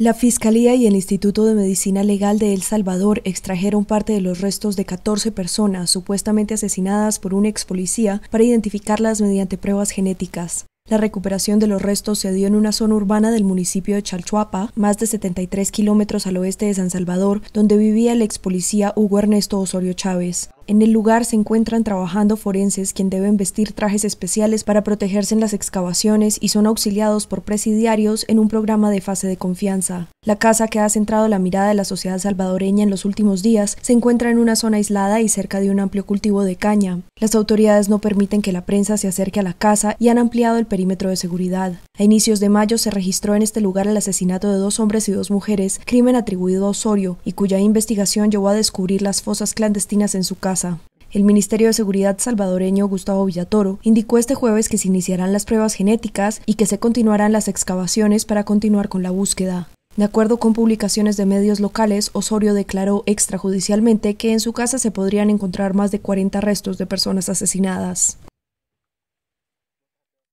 La Fiscalía y el Instituto de Medicina Legal de El Salvador extrajeron parte de los restos de 14 personas supuestamente asesinadas por un ex policía para identificarlas mediante pruebas genéticas. La recuperación de los restos se dio en una zona urbana del municipio de Chalchuapa, más de 73 kilómetros al oeste de San Salvador, donde vivía el ex policía Hugo Ernesto Osorio Chávez. En el lugar se encuentran trabajando forenses quien deben vestir trajes especiales para protegerse en las excavaciones y son auxiliados por presidiarios en un programa de fase de confianza. La casa que ha centrado la mirada de la sociedad salvadoreña en los últimos días se encuentra en una zona aislada y cerca de un amplio cultivo de caña. Las autoridades no permiten que la prensa se acerque a la casa y han ampliado el perímetro de seguridad. A inicios de mayo se registró en este lugar el asesinato de dos hombres y dos mujeres, crimen atribuido a Osorio, y cuya investigación llevó a descubrir las fosas clandestinas en su casa. El Ministerio de Seguridad salvadoreño Gustavo Villatoro indicó este jueves que se iniciarán las pruebas genéticas y que se continuarán las excavaciones para continuar con la búsqueda. De acuerdo con publicaciones de medios locales, Osorio declaró extrajudicialmente que en su casa se podrían encontrar más de 40 restos de personas asesinadas.